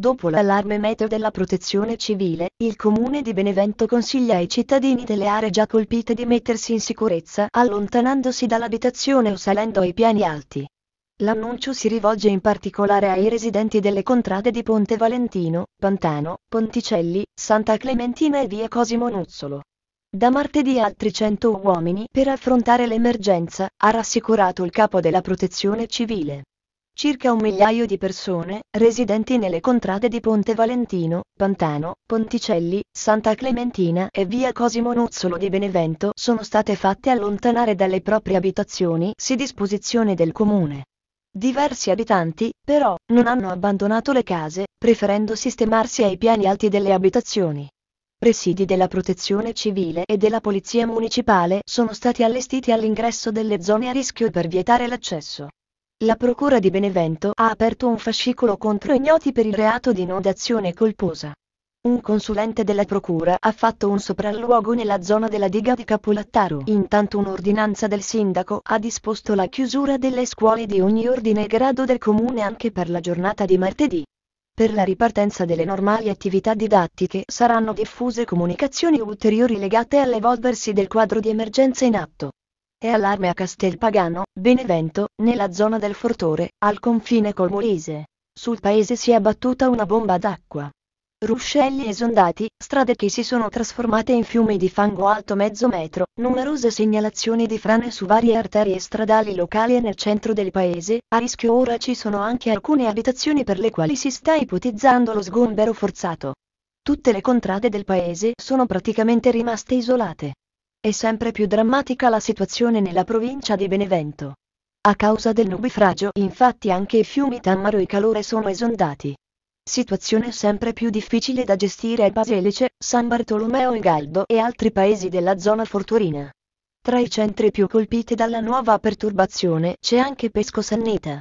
Dopo l'allarme meteo della protezione civile, il comune di Benevento consiglia ai cittadini delle aree già colpite di mettersi in sicurezza allontanandosi dall'abitazione o salendo ai piani alti. L'annuncio si rivolge in particolare ai residenti delle contrade di Ponte Valentino, Pantano, Ponticelli, Santa Clementina e via Cosimo Nuzzolo. Da martedì altri 100 uomini per affrontare l'emergenza, ha rassicurato il capo della protezione civile circa un migliaio di persone, residenti nelle contrade di Ponte Valentino, Pantano, Ponticelli, Santa Clementina e via Cosimo Nuzzolo di Benevento sono state fatte allontanare dalle proprie abitazioni, si disposizione del comune. Diversi abitanti, però, non hanno abbandonato le case, preferendo sistemarsi ai piani alti delle abitazioni. Presidi della protezione civile e della polizia municipale sono stati allestiti all'ingresso delle zone a rischio per vietare l'accesso. La Procura di Benevento ha aperto un fascicolo contro ignoti per il reato di inondazione colposa. Un consulente della Procura ha fatto un sopralluogo nella zona della diga di Capolattaro. Intanto un'ordinanza del sindaco ha disposto la chiusura delle scuole di ogni ordine e grado del comune anche per la giornata di martedì. Per la ripartenza delle normali attività didattiche saranno diffuse comunicazioni ulteriori legate all'evolversi del quadro di emergenza in atto e allarme a Castelpagano, Benevento, nella zona del Fortore, al confine col Molise. Sul paese si è abbattuta una bomba d'acqua. Ruscelli esondati, strade che si sono trasformate in fiumi di fango alto mezzo metro, numerose segnalazioni di frane su varie arterie stradali locali e nel centro del paese, a rischio ora ci sono anche alcune abitazioni per le quali si sta ipotizzando lo sgombero forzato. Tutte le contrade del paese sono praticamente rimaste isolate. È sempre più drammatica la situazione nella provincia di Benevento. A causa del nubifragio infatti anche i fiumi Tammaro e Calore sono esondati. Situazione sempre più difficile da gestire a Baselice, San Bartolomeo e Galdo e altri paesi della zona forturina. Tra i centri più colpiti dalla nuova perturbazione c'è anche Pesco Sannita.